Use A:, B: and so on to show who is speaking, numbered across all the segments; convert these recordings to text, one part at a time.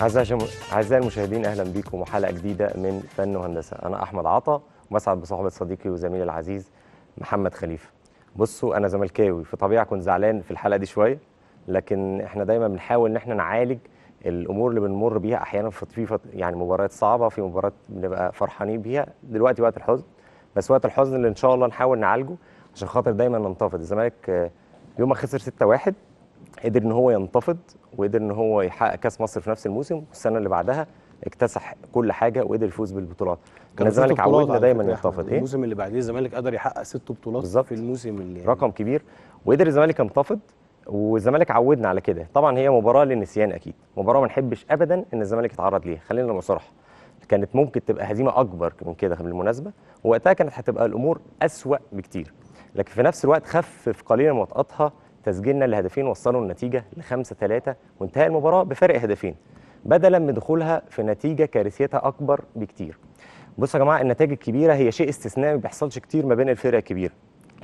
A: أعزائي المشاهدين أهلا بكم وحلقة جديدة من فن وهندسة أنا أحمد عطا ومسعد بصحبة صديقي وزميلي العزيز محمد خليفة بصوا أنا زملكاوي في طبيعة كنت زعلان في الحلقة دي شوية لكن إحنا دايما بنحاول إن إحنا نعالج الامور اللي بنمر بيها احيانا في يعني مباريات صعبه في مباريات بنبقى فرحانين بيها دلوقتي وقت الحزن بس وقت الحزن اللي ان شاء الله نحاول نعالجه عشان خاطر دايما ننتفض الزمالك آه، يوم ما خسر 6-1 قدر ان هو ينتفض وقدر ان هو يحقق كاس مصر في نفس الموسم والسنه اللي بعدها اكتسح كل حاجه وقدر يفوز بالبطولات كان الزمالك عودنا دايما ينتفض ايه الموسم اللي بعديه الزمالك قدر يحقق ست بطولات بالزبط. في الموسم اللي يعني. رقم كبير وقدر الزمالك ينتفض والزمالك عودنا على كده طبعا هي مباراه للنسيان اكيد مباراه ما نحبش ابدا ان الزمالك يتعرض ليها خلينا نبقى صراحه كانت ممكن تبقى هزيمه اكبر من كده بالمناسبه ووقتها كانت هتبقى الامور اسوا بكتير لكن في نفس الوقت خفف قليلا وطأتها تسجيلنا لهدفين وصلوا النتيجه ل 5 3 وانتهى المباراه بفارق هدفين بدلا من دخولها في نتيجه كارثيتها اكبر بكتير. بصوا يا جماعه النتائج الكبيره هي شيء استثنائي ما بيحصلش كتير ما بين الفرق الكبيره.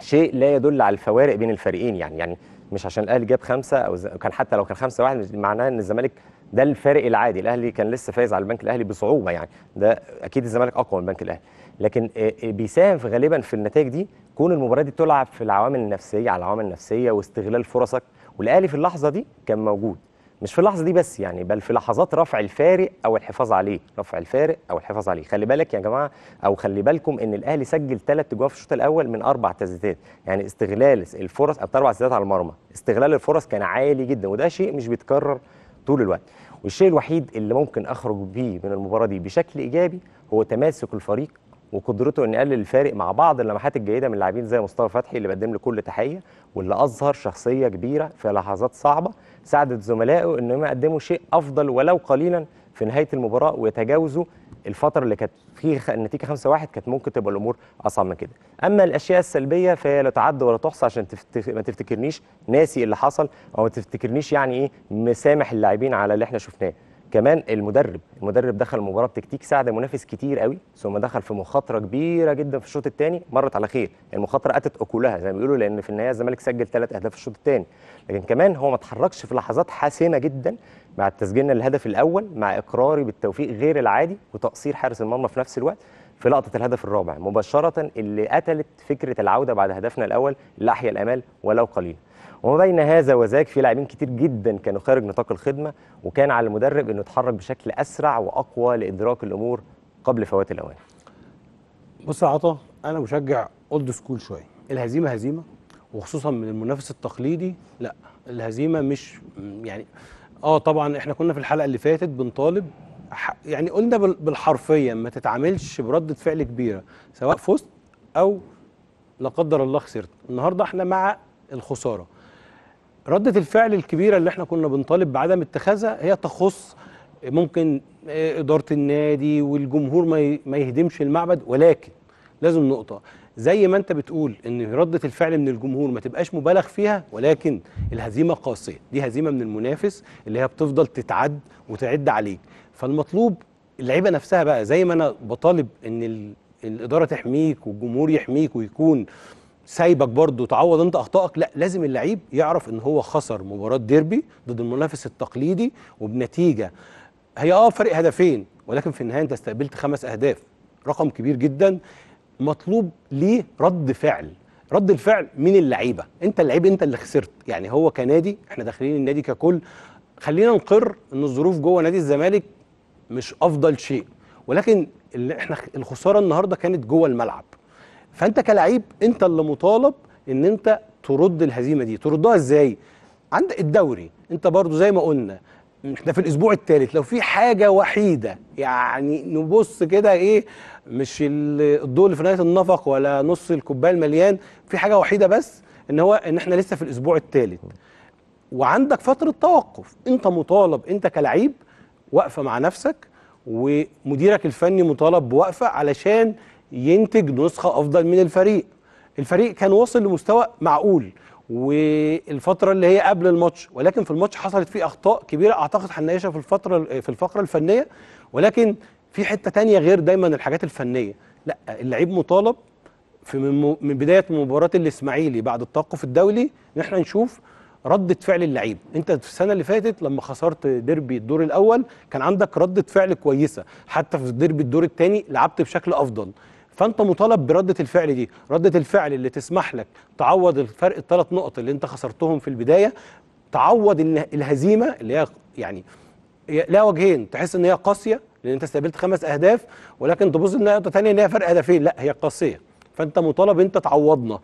A: شيء لا يدل على الفوارق بين الفريقين يعني يعني مش عشان الاهلي جاب خمسه او كان حتى لو كان خمسه واحد معناه ان الزمالك ده الفارق العادي الاهلي كان لسه فايز على البنك الاهلي بصعوبه يعني ده اكيد الزمالك اقوى من البنك الاهلي لكن آه، آه، بيساهم في غالبا في النتائج دي كون المباراه دي تلعب في العوامل النفسيه على العوامل النفسيه واستغلال فرصك والاهلي في اللحظه دي كان موجود مش في اللحظه دي بس يعني بل في لحظات رفع الفارق او الحفاظ عليه رفع الفارق او الحفاظ عليه خلي بالك يا جماعه او خلي بالكم ان الاهلي سجل ثلاث اجوان في الشوط الاول من اربع تسديدات يعني استغلال الفرص او اربع تسديدات على المرمى استغلال الفرص كان عالي جدا وده شيء مش بيتكرر طول الوقت والشيء الوحيد اللي ممكن اخرج بيه من المباراه دي بشكل ايجابي هو تماسك الفريق وقدرته انه يقلل الفارق مع بعض اللمحات الجيده من لاعبين زي مصطفى فتحي اللي بقدم له كل تحيه واللي اظهر شخصيه كبيره في لحظات صعبه ساعدت زملائه انهم يقدموا شيء افضل ولو قليلا في نهايه المباراه ويتجاوزوا الفتره اللي كانت فيها النتيجه 5 1 كانت ممكن تبقى الامور اصعب من كده اما الاشياء السلبيه فهي لا تعد ولا تحصى عشان ما تفتكرنيش ناسي اللي حصل او ما تفتكرنيش يعني ايه مسامح اللاعبين على اللي احنا شفناه كمان المدرب المدرب دخل المباراه بتكتيك ساعد منافس كتير قوي ثم دخل في مخاطره كبيره جدا في الشوط الثاني مرت على خير المخاطره اتت اكلها زي ما بيقولوا لان في النهايه الزمالك سجل ثلاث اهداف في الشوط الثاني لكن كمان هو ما اتحركش في لحظات حاسمه جدا مع تسجيلنا الهدف الاول مع اقراري بالتوفيق غير العادي وتقصير حارس المرمى في نفس الوقت في لقطه الهدف الرابع مباشره اللي قتلت فكره العوده بعد هدفنا الاول لاحيا الامال ولو قليلا وما بين هذا وذاك في لاعبين كتير جدا كانوا خارج نطاق الخدمه وكان على المدرب انه يتحرك بشكل اسرع واقوى لادراك الامور قبل فوات الاوان.
B: بص يا عطا انا مشجع اولد سكول شويه الهزيمه هزيمه وخصوصا من المنافس التقليدي لا الهزيمه مش يعني اه طبعا احنا كنا في الحلقه اللي فاتت بنطالب يعني قلنا بالحرفيه ما تتعاملش برده فعل كبيره سواء فزت او لا قدر الله خسرت النهارده احنا مع الخساره ردة الفعل الكبيرة اللي احنا كنا بنطالب بعدم اتخاذها هي تخص ممكن آه، إدارة النادي والجمهور ما يهدمش المعبد ولكن لازم نقطة زي ما انت بتقول ان ردة الفعل من الجمهور ما تبقاش مبالغ فيها ولكن الهزيمة قاسية دي هزيمة من المنافس اللي هي بتفضل تتعد وتعد عليك فالمطلوب اللعيبة نفسها بقى زي ما انا بطالب ان الإدارة تحميك والجمهور يحميك ويكون سايبك برضه تعوض انت اخطائك لا لازم اللعيب يعرف ان هو خسر مباراه ديربي ضد المنافس التقليدي وبنتيجه هي اه فرق هدفين ولكن في النهايه انت استقبلت خمس اهداف رقم كبير جدا مطلوب ليه رد فعل رد الفعل من اللعيبه انت اللعيب انت اللي خسرت يعني هو كنادي احنا داخلين النادي ككل خلينا نقر ان الظروف جوه نادي الزمالك مش افضل شيء ولكن اللي احنا الخساره النهارده كانت جوه الملعب فانت كلعيب انت اللي مطالب ان انت ترد الهزيمه دي تردها ازاي عند الدوري انت برضو زي ما قلنا احنا في الاسبوع الثالث لو في حاجه وحيده يعني نبص كده ايه مش الضوء اللي في نهايه النفق ولا نص الكوبايه المليان في حاجه وحيده بس ان هو ان احنا لسه في الاسبوع الثالث وعندك فتره توقف انت مطالب انت كلعيب واقفه مع نفسك ومديرك الفني مطالب بوقفه علشان ينتج نسخه افضل من الفريق الفريق كان وصل لمستوى معقول والفتره اللي هي قبل الماتش ولكن في الماتش حصلت فيه اخطاء كبيره اعتقد هنناقشها في الفتره في الفقره الفنيه ولكن في حته تانية غير دايما الحاجات الفنيه لا اللعيب مطالب في من, من بدايه مباراه الاسماعيلي بعد التوقف الدولي ان احنا نشوف ردة فعل اللعيب انت في السنه اللي فاتت لما خسرت ديربي الدور الاول كان عندك ردة فعل كويسه حتى في ديربي الدور الثاني لعبت بشكل افضل فانت مطالب برده الفعل دي رده الفعل اللي تسمح لك تعوض الفرق الثلاث نقط اللي انت خسرتهم في البدايه تعوض الهزيمه اللي هي يعني لها وجهين تحس ان هي قاسيه لان انت استقبلت خمس اهداف ولكن تبص ان نقطه ثانيه ان هي فرق هدفين لا هي قاسيه فانت مطالب انت تعوضنا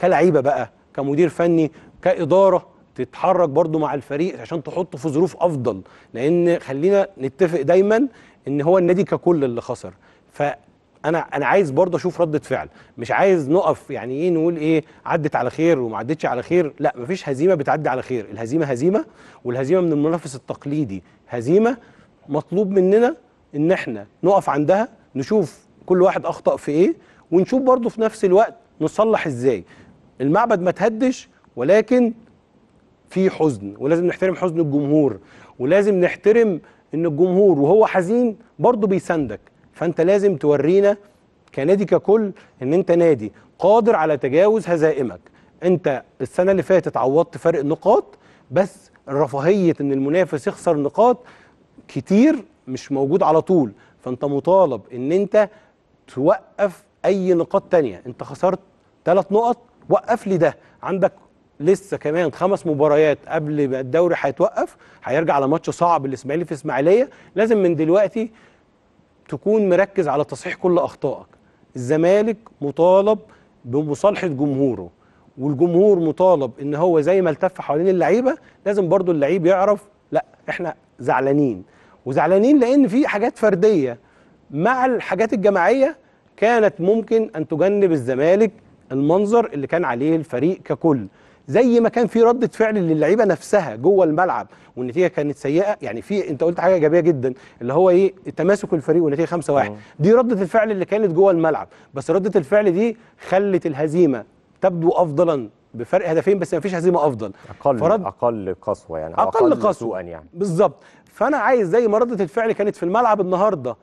B: كلعيبه بقى كمدير فني كاداره تتحرك برضو مع الفريق عشان تحطه في ظروف افضل لان خلينا نتفق دايما ان هو النادي ككل اللي خسر ف انا انا عايز برضه اشوف رده فعل مش عايز نقف يعني ايه نقول ايه عدت على خير وما عدتش على خير لا مفيش هزيمه بتعدي على خير الهزيمه هزيمه والهزيمه من المنافس التقليدي هزيمه مطلوب مننا ان احنا نقف عندها نشوف كل واحد اخطا في ايه ونشوف برضه في نفس الوقت نصلح ازاي المعبد ما تهدش ولكن في حزن ولازم نحترم حزن الجمهور ولازم نحترم ان الجمهور وهو حزين برضه بيساندك فانت لازم تورينا كنادي ككل ان انت نادي قادر على تجاوز هزائمك انت السنه اللي فاتت عوضت فرق النقاط بس رفاهيه ان المنافس يخسر نقاط كتير مش موجود على طول فانت مطالب ان انت توقف اي نقاط تانية انت خسرت ثلاث نقط وقف لي ده عندك لسه كمان خمس مباريات قبل ما الدوري هيتوقف هيرجع على ماتش صعب الاسماعيلي في اسماعيليه لازم من دلوقتي تكون مركز على تصحيح كل اخطائك الزمالك مطالب بمصالحه جمهوره والجمهور مطالب ان هو زي ما التف حوالين اللعيبه لازم برضو اللعيب يعرف لا احنا زعلانين وزعلانين لان في حاجات فرديه مع الحاجات الجماعيه كانت ممكن ان تجنب الزمالك المنظر اللي كان عليه الفريق ككل زي ما كان في رده فعل للعيبه نفسها جوه الملعب والنتيجه كانت سيئه يعني في انت قلت حاجه ايجابيه جدا اللي هو ايه تماسك الفريق والنتيجه 5-1 اه. دي رده الفعل اللي كانت جوه الملعب بس رده الفعل دي خلت الهزيمه تبدو افضلا بفرق هدفين بس ما فيش هزيمه افضل اقل فرد
A: اقل قسوه يعني اقل, أقل
B: قسوه يعني بالظبط فانا عايز زي ما رده الفعل كانت في الملعب النهارده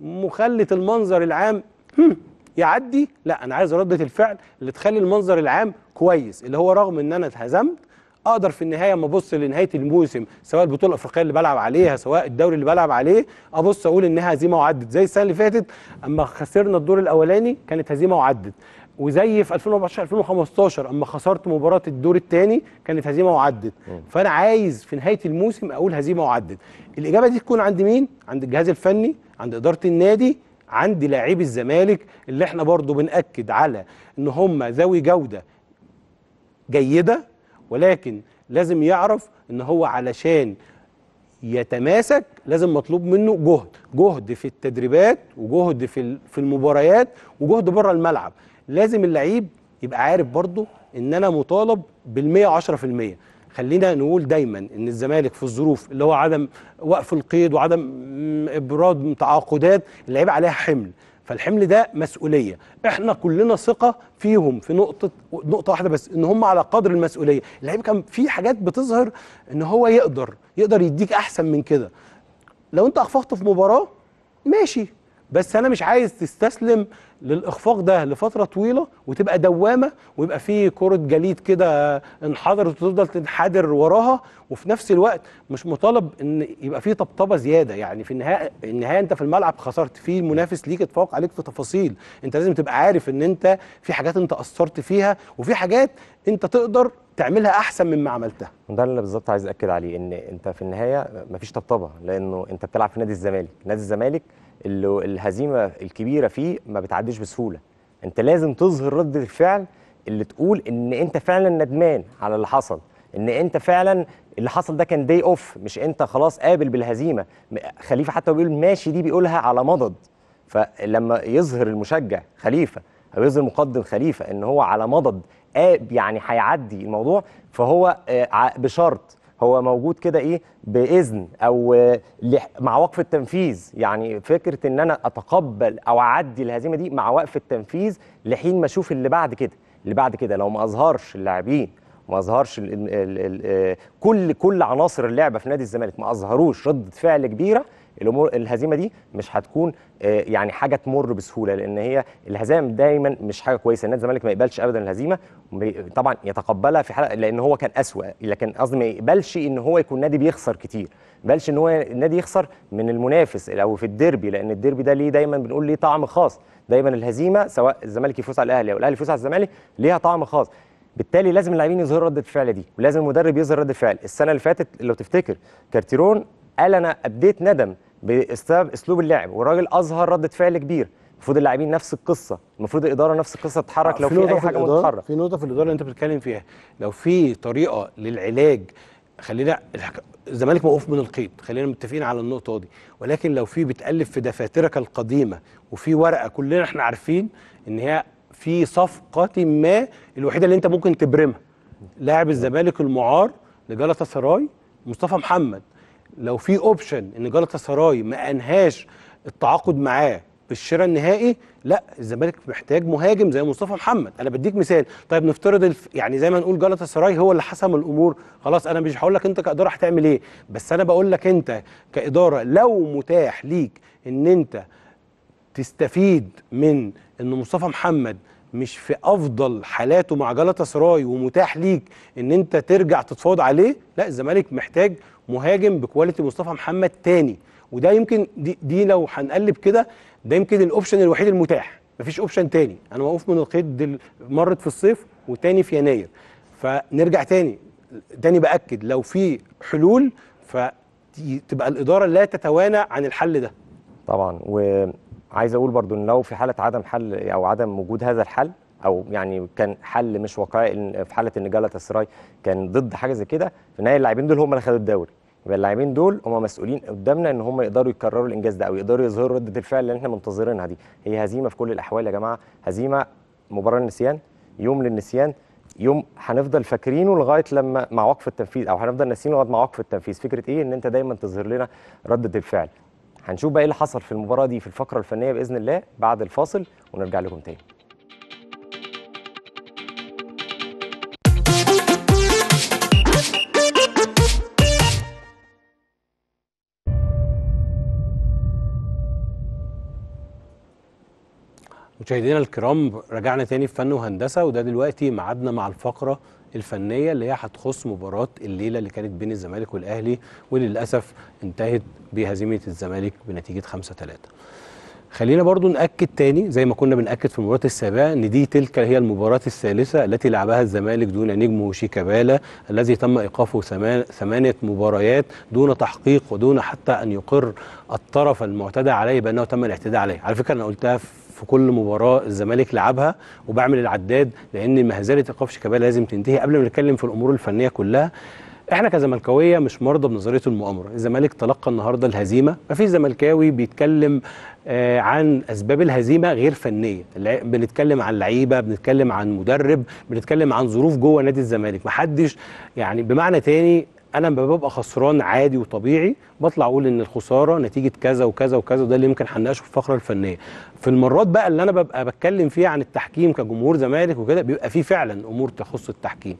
B: مخلت المنظر العام يعدي لا انا عايز ردة الفعل اللي تخلي المنظر العام كويس اللي هو رغم ان انا اتهزمت اقدر في النهايه اما ابص لنهايه الموسم سواء البطوله الافريقيه اللي بلعب عليها سواء الدوري اللي بلعب عليه ابص اقول انها هزيمه وعدت زي السنه اللي فاتت اما خسرنا الدور الاولاني كانت هزيمه وعدت وزي في 2014 2015 اما خسرت مباراه الدور الثاني كانت هزيمه وعدت فانا عايز في نهايه الموسم اقول هزيمه وعدت الاجابه دي تكون عند مين عند الجهاز الفني عند اداره النادي عند لاعبي الزمالك اللي احنا برضو بنأكد على ان هم ذوي جودة جيدة ولكن لازم يعرف ان هو علشان يتماسك لازم مطلوب منه جهد جهد في التدريبات وجهد في في المباريات وجهد بره الملعب لازم اللعيب يبقى عارف برضه ان انا مطالب بال 110% خلينا نقول دايما ان الزمالك في الظروف اللي هو عدم وقف القيد وعدم ابراد تعاقدات اللعيبه عليها حمل فالحمل ده مسؤوليه احنا كلنا ثقه فيهم في نقطه نقطه واحده بس ان هم على قدر المسؤوليه اللعيب كان في حاجات بتظهر ان هو يقدر يقدر يديك احسن من كده لو انت اخفقت في مباراه ماشي بس انا مش عايز تستسلم للاخفاق ده لفتره طويله وتبقى دوامه ويبقى في كره جليد كده انحدرت وتفضل تنحدر وراها وفي نفس الوقت مش مطالب ان يبقى في طبطبه زياده يعني في النهايه النهايه انت في الملعب خسرت في منافس ليك اتفوق عليك في تفاصيل انت لازم تبقى عارف ان انت
A: في حاجات انت قصرت فيها وفي حاجات انت تقدر تعملها احسن مما عملتها ده اللي بالظبط عايز اكد عليه ان انت في النهايه مفيش طبطبه لانه انت بتلعب في نادي الزمالك نادي الزمالك اللي الهزيمه الكبيره فيه ما بتعديش بسهوله انت لازم تظهر رده الفعل اللي تقول ان انت فعلا ندمان على اللي حصل ان انت فعلا اللي حصل ده كان داي اوف مش انت خلاص قابل بالهزيمه خليفه حتى بيقول ماشي دي بيقولها على مضض فلما يظهر المشجع خليفه او يظهر مقدم خليفه ان هو على مضض قاب يعني هيعدي الموضوع فهو بشرط هو موجود كده ايه باذن او مع وقف التنفيذ يعني فكره ان انا اتقبل او اعدي الهزيمه دي مع وقف التنفيذ لحين ما اشوف اللي بعد كده اللي بعد كده لو ما اظهرش اللاعبين ما اظهرش آه، كل كل عناصر اللعبه في نادي الزمالك ما اظهروش رده فعل كبيره الامور الهزيمه دي مش هتكون آه، يعني حاجه تمر بسهوله لان هي الهزائم دايما مش حاجه كويسه النادي الزمالك ما يقبلش ابدا الهزيمه طبعا يتقبلها في حاله لان هو كان اسوا لكن قصدي ما يقبلش ان هو يكون نادي بيخسر كتير بلش ان هو النادي يخسر من المنافس او في الديربي لان الديربي ده ليه دايما بنقول ليه طعم خاص دايما الهزيمه سواء الزمالك يفوز على الاهلي او الاهلي يفوز على الزمالك ليها طعم خاص بالتالي لازم اللاعبين يظهروا رده الفعل دي ولازم المدرب يظهر رده فعل السنه اللي فاتت لو تفتكر كارتيرون قال انا ابديت ندم بسبب اسلوب اللعب والراجل اظهر رده فعل كبير المفروض اللاعبين نفس القصه المفروض الاداره نفس القصه تتحرك آه، لو في, في اي حاجه متحرك في نقطه في الاداره اللي انت بتتكلم فيها لو في طريقه للعلاج
B: خلينا الزمالك موقوف من القيد خلينا متفقين على النقطه دي ولكن لو في بتالف في دفاترك القديمه وفي ورقه كلنا احنا عارفين ان هي في صفقه ما الوحيده اللي انت ممكن تبرمها لاعب الزمالك المعار لجلطه سراي مصطفى محمد لو في اوبشن ان جلطه سراي ما انهاش التعاقد معاه بالشراء النهائي لا الزمالك محتاج مهاجم زي مصطفى محمد انا بديك مثال طيب نفترض الف... يعني زي ما نقول جلطه سراي هو اللي حسم الامور خلاص انا مش هقول لك انت كاداره هتعمل ايه بس انا بقول لك انت كاداره لو متاح ليك ان انت تستفيد من ان مصطفى محمد مش في افضل حالاته مع جلطه سراي ومتاح ليك ان انت ترجع تتفاوض عليه لا الزمالك محتاج مهاجم بكواليتي مصطفى محمد تاني وده يمكن دي, دي لو هنقلب كده ده يمكن الاوبشن الوحيد المتاح مفيش اوبشن تاني انا واقف من القيد مرت في الصيف وتاني في يناير فنرجع تاني تاني باكد
A: لو في حلول فتبقى الاداره لا تتوانى عن الحل ده طبعا و عايز اقول برضو ان لو في حاله عدم حل او عدم وجود هذا الحل او يعني كان حل مش واقعي في حاله ان جالاتا سراي كان ضد حاجه زي كده في النهايه اللاعبين دول هم اللي خدوا الدوري يبقى اللاعبين دول هم مسؤولين قدامنا ان هم يقدروا يكرروا الانجاز ده او يقدروا يظهروا رده الفعل اللي احنا منتظرينها دي هي هزيمه في كل الاحوال يا جماعه هزيمه مباراه النسيان يوم للنسيان يوم هنفضل فاكرينه لغايه لما مع وقف التنفيذ او هنفضل ناسينه لغايه مع وقف التنفيذ فكره ايه ان انت دايما تظهر لنا رده الفعل هنشوف بقى ايه اللي حصل في المباراه دي في الفقره الفنيه باذن الله بعد الفاصل ونرجع لكم تاني
B: مشاهدينا الكرام رجعنا تاني في فن وهندسه وده دلوقتي ميعادنا مع الفقره الفنيه اللي هي هتخص مباراه الليله اللي كانت بين الزمالك والاهلي وللاسف انتهت بهزيمه الزمالك بنتيجه 5 3 خلينا برضو نأكد تاني زي ما كنا بنأكد في المباراة السابقة ان دي تلك هي المباراة الثالثة التي لعبها الزمالك دون نجمه شيكابالا الذي تم إيقافه ثمانية مباريات دون تحقيق ودون حتى أن يقر الطرف المعتدى عليه بأنه تم الاعتداء عليه على فكرة أنا قلتها في في كل مباراه الزمالك لعبها وبعمل العداد لان مهزله ايقاف شيكابالا لازم تنتهي قبل ما نتكلم في الامور الفنيه كلها احنا كزملكاويه مش مرضى بنظريه المؤامره الزمالك تلقى النهارده الهزيمه مفيش زملكاوي بيتكلم آه، عن اسباب الهزيمه غير فنيه بنتكلم عن لعيبه بنتكلم عن مدرب بنتكلم عن ظروف جوه نادي الزمالك محدش يعني بمعنى تاني انا لما ببقى خسران عادي وطبيعي بطلع اقول ان الخساره نتيجه كذا وكذا وكذا وده اللي يمكن هنناقشه في الفقره الفنيه في المرات بقى اللي انا ببقى بتكلم فيها عن التحكيم كجمهور زمالك وكده بيبقى فيه فعلا امور تخص التحكيم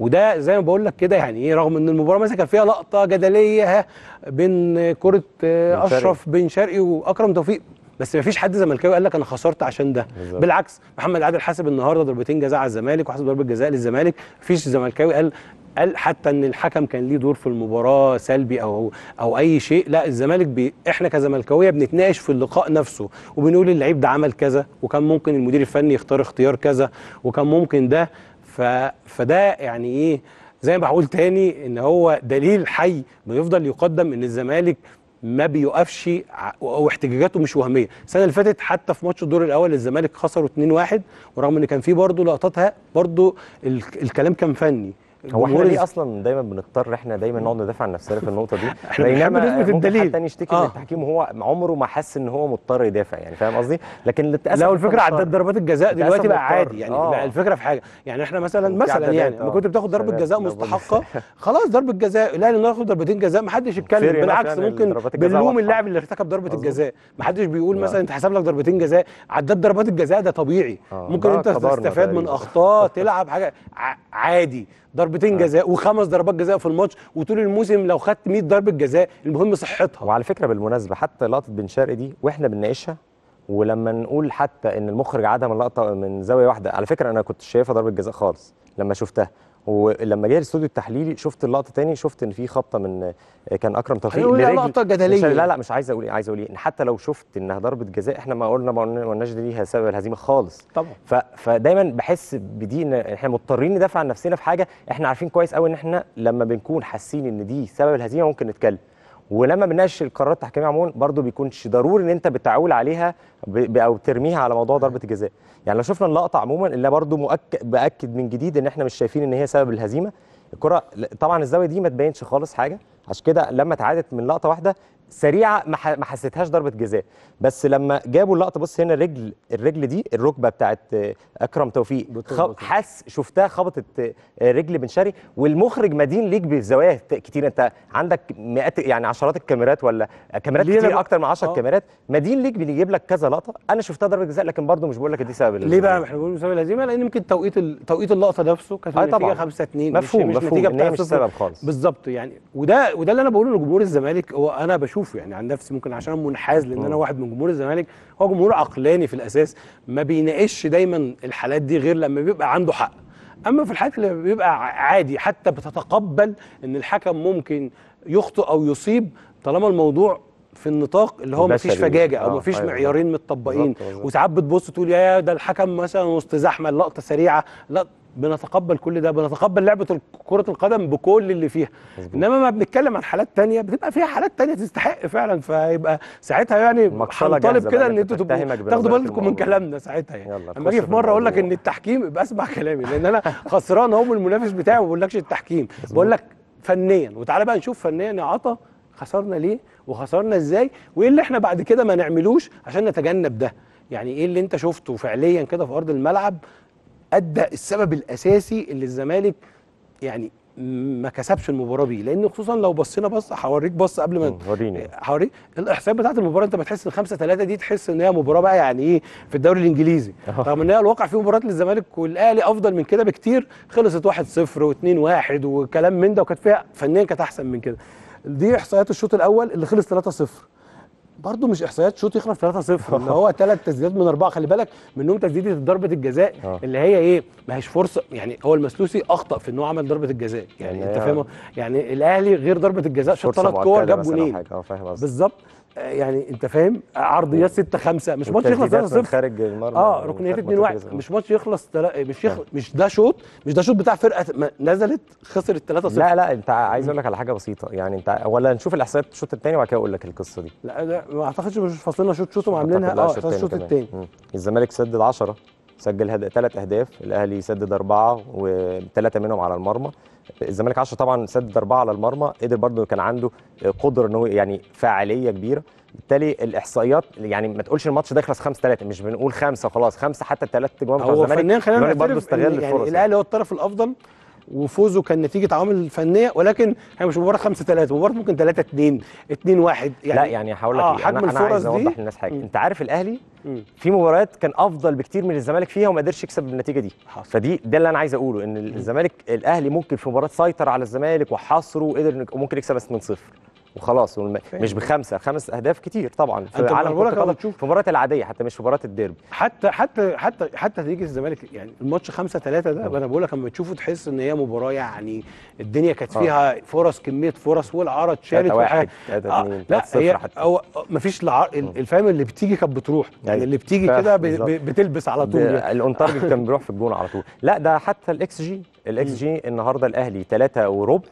B: وده زي ما بقول لك كده يعني ايه رغم ان المباراه مثلا كان فيها لقطه جدليه بين كره آه، اشرف بن شرقي واكرم توفيق بس ما فيش حد زملكاوي قال لك انا خسرت عشان ده بالزبط. بالعكس محمد عادل حاسب النهارده ضربتين جزاء على الزمالك وحاسب ضربه جزاء للزمالك فيش زملكاوي قال قال حتى ان الحكم كان ليه دور في المباراه سلبي او او اي شيء لا الزمالك بي احنا كزملكاويه بنتناقش في اللقاء نفسه وبنقول اللعيب ده عمل كذا وكان ممكن المدير الفني يختار اختيار كذا وكان ممكن ده ف فده يعني ايه زي ما بقول تاني ان هو دليل حي بيفضل يقدم ان الزمالك ما بيقفش واحتجاجاته مش وهميه السنه اللي فاتت حتى في ماتش الدور الاول الزمالك خسروا 2-1 ورغم ان كان في برضه لقطاتها برضه الكلام كان فني هو احنا ليه
A: اصلا دايما بنضطر احنا دايما نقعد ندافع عن نفسنا في النقطه دي بينما ممكن حد تاني يشتكي آه. من التحكيم وهو عمره ما حس ان هو مضطر يدافع يعني فاهم قصدي لكن للاسف لو الفكره عدت ضربات الجزاء دلوقتي بقى عادي يعني آه. بقى الفكره
B: في حاجه يعني احنا مثلا مثلا يعني لما كنت بتاخد
A: ضربه آه. جزاء مستحقه خلاص ضربه
B: جزاء لا ناخد ضربتين جزاء ما حدش يتكلم بالعكس يعني ممكن بنلوم اللاعب اللي ارتكب ضربه الجزاء ما حدش بيقول مثلا انت حسب لك ضربتين جزاء عدت ضربات الجزاء ده طبيعي آه. ممكن انت تستفاد من اخطاء تلعب حاجه عادي ضربتين آه. جزاء وخمس ضربات جزاء في الماتش
A: وطول الموسم لو خدت 100 ضربه جزاء المهم صحتها وعلى فكره بالمناسبه حتى لقطه بن شرقي دي واحنا بنناقشها ولما نقول حتى ان المخرج عدم من لقطه من زاويه واحده على فكره انا كنت شايفها ضربه جزاء خالص لما شفتها ولما جه الاستوديو التحليلي شفت اللقطه تاني شفت ان في خبطه من كان اكرم توفيق لرجل لقطه جدليه لا لا مش عايز اقول ايه عايز اقول ايه ان حتى لو شفت انها ضربه جزاء احنا ما قلنا ما قلناش دي ليها سبب الهزيمه خالص طبعا ف... فدايما بحس بدي ان احنا مضطرين ندافع عن نفسنا في حاجه احنا عارفين كويس قوي ان احنا لما بنكون حاسين ان دي سبب الهزيمه ممكن نتكلم ولما بنناقش القرارات التحكيميه عموما برضه بيكونش ضروري ان انت بتعول عليها او ترميها على موضوع ضربه الجزاء يعني لو شفنا اللقطه عموما اللي برضه مؤكد باكد من جديد ان احنا مش شايفين ان هي سبب الهزيمه الكره طبعا الزاويه دي ما تبينش خالص حاجه عشان كده لما اتعادت من لقطه واحده سريعه ما حسيتهاش ضربه جزاء بس لما جابوا اللقطه بص هنا الرجل الرجل دي الركبه بتاعت آه، اكرم توفيق حس شفتها خبطت آه، رجل بن شرقي والمخرج مدين ليك بزوايا كتير انت عندك مئات يعني عشرات الكاميرات ولا آه، كاميرات كتير اكتر من 10 كاميرات مدين ليك بيجيب لك كذا لقطه انا شفتها ضربه جزاء لكن برضو مش بقول لك دي سبب ليه بقى
B: احنا بنقول سبب الهزيمه لان يمكن توقيت ال... توقيت اللقطه نفسه كانت في نتيجه 5 2 مش, مفهوم مش نتيجه بتاعت خالص بالظبط يعني وده وده اللي انا بقوله لجمهور الزمالك هو انا بشوف بشوفه يعني عن نفسي ممكن عشان منحاز لان انا آه. واحد من جمهور الزمالك هو جمهور عقلاني في الاساس ما بيناقش دايما الحالات دي غير لما بيبقى عنده حق اما في الحالات اللي بيبقى عادي حتى بتتقبل ان الحكم ممكن يخطئ او يصيب طالما الموضوع في النطاق اللي هو ما فيش فجاجه او آه، ما فيش أيوة، معيارين متطبقين وساعات بتبص تقول يا ده الحكم مثلا وسط زحمه اللقطه سريعه لا بنتقبل كل ده بنتقبل لعبه كره القدم بكل اللي فيها مزبوط. انما ما بنتكلم عن حالات تانية بتبقى فيها حالات تانية تستحق فعلا فيبقى ساعتها يعني
A: هنطالب كده ان انتوا تبقوا تاخدوا بالكم من كلامنا ساعتها يعني لما اجي في مره اقول لك
B: ان التحكيم يبقى اسمع كلامي لان انا خسران هو المنافس بتاعي ما بقولكش التحكيم بقول لك فنيا وتعالى بقى نشوف فنيا يا عطا خسرنا ليه وخسرنا ازاي وايه اللي احنا بعد كده ما نعملوش عشان نتجنب ده يعني ايه اللي انت شفته فعليا كده في ارض الملعب ادى السبب الاساسي اللي الزمالك يعني ما كسبش المباراه بيه لان خصوصا لو بصينا بص هوريك بص قبل ما وريني هوريك الاحصائيات بتاعت المباراه انت بتحس ان 5 3 دي تحس ان هي مباراه بقى يعني ايه في الدوري الانجليزي رغم ان هي الواقع في مباراه للزمالك والاهلي افضل من كده بكتير خلصت 1-0 و2-1 وكلام من ده وكانت فيها فنيا كانت احسن من كده دي احصائيات الشوط الاول اللي خلص 3-0 برضه مش احصائيات شوط يخلص 3 0 اللي هو ثلاث تسديدات من اربعه خلي بالك منهم تسديده ضربه الجزاء أوه. اللي هي ايه ما هيش فرصه يعني هو المسلوسي اخطا في ان هو عمل ضربه الجزاء يعني, يعني انت فاهمه يعني الاهلي غير ضربه الجزاء شاط ثلاث كور جاب جونين آه، بالظبط يعني انت فاهم عرضيات 6 5 مش ماتش يخلص 3 0 خارج المرمى اه ركنيات 2 1 مش ماتش يخلص تلا...
A: مش يخ... آه. مش ده شوط مش ده شوط بتاع فرقه نزلت خسرت 3 0 لا لا انت عايز اقول لك على حاجه بسيطه يعني انت ولا نشوف الاحصائيات الشوط الثاني وبعد كده اقول لك القصه دي
B: لا ما اعتقدش مش فاصلين شوط شوط وعاملينها اه الشوط الثاني
A: الزمالك سدد 10 سجل هد... ثلاث اهداف الاهلي سدد اربعه وثلاثه منهم على المرمى الزمالك 10 طبعا سدد اربعه على المرمى قدر برضه كان عنده قدره ان هو يعني فاعليه كبيره بالتالي الاحصائيات يعني ما تقولش الماتش ده يخلص 5 3 مش بنقول خمسه وخلاص خمسه حتى الثلاث جوان بتوع الزمالك هو فنيا خلينا نعترف برضه استغل يعني الفرص يعني الاهلي
B: هو الطرف الافضل وفوزه كان نتيجه عوامل فنيه ولكن
A: هي مش مباراه 5 3 مباراه ممكن 3 2 2 1 يعني لا يعني هقول لك آه يعني حجم انا, أنا عايز اوضح للناس حاجه انت عارف الاهلي في مباريات كان افضل بكتير من الزمالك فيها وما قدرش يكسب بالنتيجه دي حصل. فدي ده اللي انا عايز اقوله ان الزمالك الاهلي ممكن في مباراه سيطر على الزمالك وحاصره وقدر وممكن يكسب بس 0 وخلاص والم... مش بخمسه خمس اهداف كتير طبعا في عالم كره في المباريات العاديه حتى مش في مباراه الديربي حتى حتى حتى حتى تيجي الزمالك يعني
B: الماتش 5 3 ده انا بقول لك لما تشوفه تحس ان هي مباراه يعني الدنيا كانت آه. فيها أوه. فرص كميه فرص والعرض شالت واحد آه لا هي هو مفيش الع... الفهم
A: اللي بتيجي كانت بتروح يعني أيوة. اللي بتيجي كده ب... بتلبس على طول يعني. الاون تارجت كان بيروح في الجون على طول لا ده حتى الاكس جي الاكس جي النهارده الاهلي 3 وربع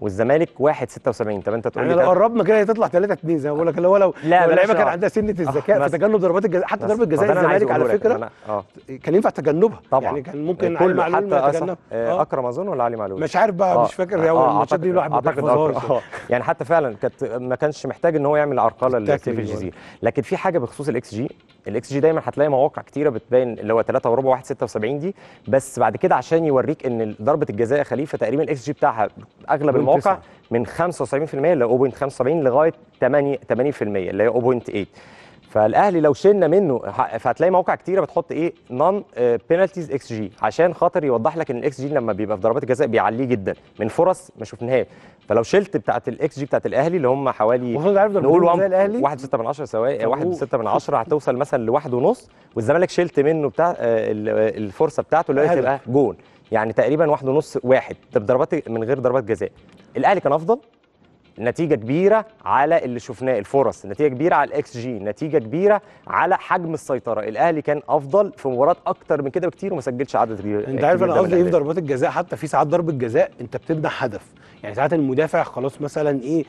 A: والزمالك 1 76 طب انت تقول يعني لي يعني لو
B: قربنا كده هتطلع 3 2 زي ما بقول لك اللي هو لو اللعيبه كان عندها سنه آه، الذكاء في تجنب
A: ضربات الجزاء حتى ضربه جزاء الزمالك على فكره آه. كان
B: ينفع تجنبها طبعا يعني كان ممكن علي معلول يتجنب آه،
A: اكرم اظن ولا علي معلول مش عارف بقى مش فاكر هو الماتشات دي الواحد ما بيحفظهاش يعني حتى فعلا كانت ما كانش محتاج ان هو يعمل عرقله لسيف الجزيره لكن في حاجه بخصوص الاكس جي الاكس جي دايما هتلاقي مواقع كتيره بتبين اللي هو 3 وربع 1 76 دي بس بعد كده عشان يوريك ان ضربه الجزاء خليفه تقريبا الاكس جي بتاعها اغلب المواقع من 75% ل 0.75 لغايه 8 80% اللي هي 0.8 فالاهلي لو شلنا منه فهتلاقي مواقع كتيره بتحط ايه نون بينالتيز اكس جي عشان خاطر يوضح لك ان الاكس جي لما بيبقى في ضربات الجزاء بيعليه جدا من فرص ما شفناهاش فلو شلت بتاعه الاكس جي بتاعه الاهلي اللي هم حوالي نقول 1.6 من 10 سواء 1.6 من 10 هتوصل مثلا لواحد ونص والزمالك شلت منه بتاع آه، آه، الفرصه بتاعته اللي هي تبقى جون يعني تقريبا واحد ونص واحد طب ضربات من غير ضربات جزاء الاهلي كان افضل نتيجه كبيره على اللي شفناه الفرص نتيجه كبيره على الاكس جي نتيجه كبيره على حجم السيطره الاهلي كان افضل في مباراه اكتر من كده بكتير وما سجلش عدد كبير انت عارف انا قصدي ايه في
B: ضربات الجزاء حتى في ساعات ضربه جزاء انت بتمنع هدف يعني ساعات المدافع خلاص مثلا ايه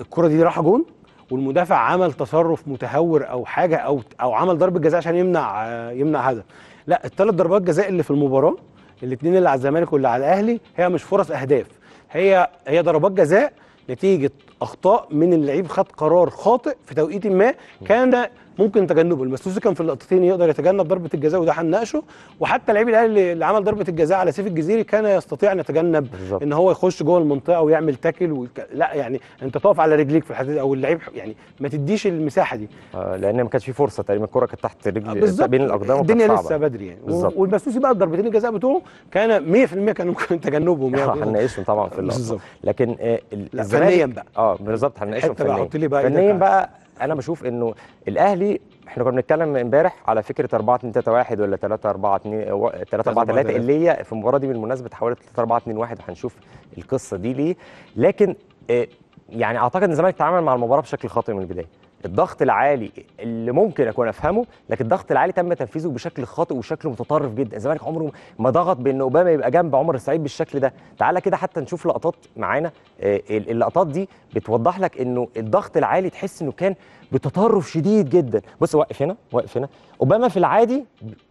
B: الكره دي راح جون والمدافع عمل تصرف متهور او حاجه او او عمل ضربه جزاء عشان يمنع يمنع هدف لا الثلاث ضربات جزاء اللي في المباراه الاثنين اللي على الزمالك واللي على الاهلي هي مش فرص اهداف هي هي ضربات جزاء نتيجه اخطاء من اللعيب خد قرار خاطئ في توقيت ما كان ممكن تجنبه المسلوسي كان في اللقطتين يقدر يتجنب ضربه الجزاء وده هنناقشه وحتى لعيب الاهلي اللي عمل ضربه الجزاء على سيف الجزيري كان يستطيع ان يتجنب بالزبط. ان هو يخش جوه المنطقه ويعمل تاكل وك... لا يعني انت تقف على رجليك في الحته او اللعيب يعني ما تديش المساحه دي
A: آه لان ما كانش في فرصه تقريبا الكره كانت تحت رجل آه، بين الاقدام الدنيا لسه بدري يعني والمسلوسي بقى ضربتين الجزاء بتوعه كان 100% كان ممكن تجنبهم يعني هنناقشهم طبعا في اللقطه لكن آه فنيا بقى اه بالظبط هنناقشهم فنيا بقى فنيا بقى انا بشوف انه الاهلي احنا كنا بنتكلم امبارح على فكره 4 2 3 1 ولا 3 4 2 3 4 3 اللي هي في المباراه دي بالمناسبه تحولت 3 4 2 1 وهنشوف القصه دي ليه لكن آه، يعني اعتقد ان الزمالك تعامل مع المباراه بشكل خاطئ من البدايه الضغط العالي اللي ممكن اكون افهمه لكن الضغط العالي تم تنفيذه بشكل خاطئ وشكل متطرف جدا الزمالك عمره ما ضغط بان اوباما يبقى جنب عمر السعيد بالشكل ده تعالى كده حتى نشوف لقطات معانا آه، اللقطات دي بتوضح لك انه الضغط العالي تحس انه كان بتطرف شديد جدا بص وقف هنا وقف هنا اوباما في العادي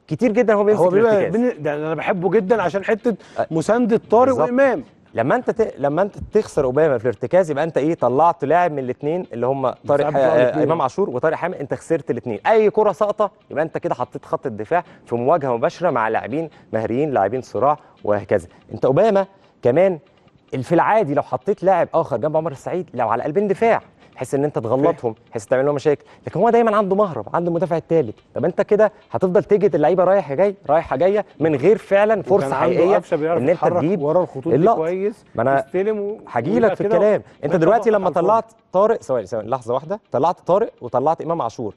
A: كتير جدا هو بيمسك هو بيبقى ده انا بحبه جدا عشان حته آه، مسانده طارق وامام لما انت ت... لما انت تخسر اوباما في الارتكاز يبقى انت ايه طلعت لاعب من الاثنين اللي هم طارق ح... آه امام عاشور وطارق حامد انت خسرت الاثنين اي كره ساقطه يبقى انت كده حطيت خط الدفاع في مواجهه مباشره مع لاعبين مهريين لاعبين صراع وهكذا انت اوباما كمان في العادي لو حطيت لاعب اخر جنب عمر السعيد لو على قلبين دفاع تحس ان انت تغلطهم تحس تعمل لهم مشاكل لكن هو دايما عنده مهرب عنده المدافع الثالث طب انت كده هتفضل تجد اللعيبه رايحه جاي رايحه جايه من غير فعلا فرصه حقيقيه ان انت تجيب ورا الخطوط دي كويس ما انا لك في الكلام انت دلوقتي لما طلعت طارق ثواني ثواني لحظه واحده طلعت طارق وطلعت امام عاشور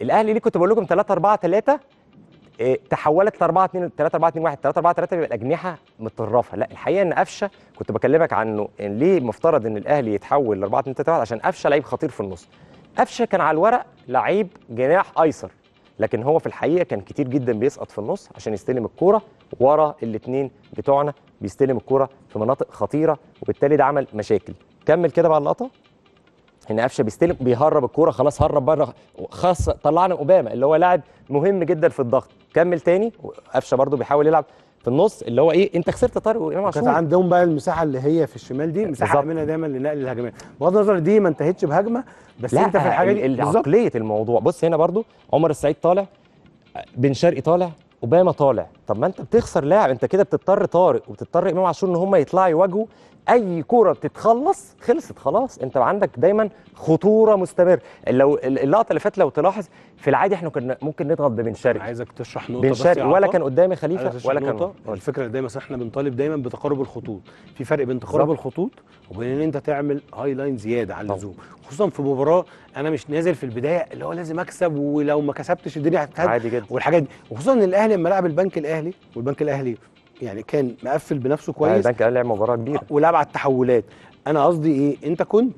A: الاهلي ليه كنت بقول لكم 3 4 3 آه، تحولت ل 4 2 3 4 2 1 3 4 3 بيبقى الاجنحه متطرفه لا الحقيقه ان قفشه كنت بكلمك عنه إن ليه مفترض ان الاهلي يتحول ل 4 2 3 1 عشان قفشه لعيب خطير في النص قفشه كان على الورق لعيب جناح ايسر لكن هو في الحقيقه كان كتير جدا بيسقط في النص عشان يستلم الكوره ورا الاثنين بتوعنا بيستلم الكوره في مناطق خطيره وبالتالي ده عمل مشاكل كمل كده بقى اللقطه ان قفشه بيستلم بيهرب الكوره خلاص هرب بره خاصه طلعنا اوباما اللي هو لاعب مهم جدا في الضغط كمل تاني قفشه برده بيحاول يلعب في النص اللي هو ايه انت خسرت طارق وامام عاشور كانت
B: عندهم بقى المساحه اللي هي في الشمال دي مساحه
A: منها دايما لنقل الهجمات بغض النظر دي ما انتهتش بهجمه بس لا انت في الحاجه دي عقليه الموضوع بص هنا برده عمر السعيد طالع بن شرقي طالع اوباما طالع طب ما انت بتخسر لاعب انت كده بتضطر طارق وبتضطر امام عاشور ان هم يطلعوا يواجهوا اي كوره بتتخلص خلصت خلاص انت عندك دايما خطوره مستمره لو اللقطه اللي فاتت لو تلاحظ في العادي احنا كنا ممكن نضغط ببن شرقي عايزك تشرح نقطه بس يا ولا كان قدامي خليفه ولا كان
B: الفكره دايما احنا بنطالب دايما بتقارب الخطوط في فرق بين تقارب الخطوط وبين ان انت تعمل هاي لاين زياده على اللزوم خصوصا في مباراه انا مش نازل في البدايه اللي هو لازم اكسب ولو ما كسبتش الدنيا هتتهد عادي جدا والحاجات دي وخصوصا ان الاهلي لما لعب البنك الاهلي والبنك الاهلي يعني كان مقفل بنفسه يعني كويس البنك الاهلي لعب مباراه كبيره آه، ولعب على التحولات انا قصدي ايه انت كنت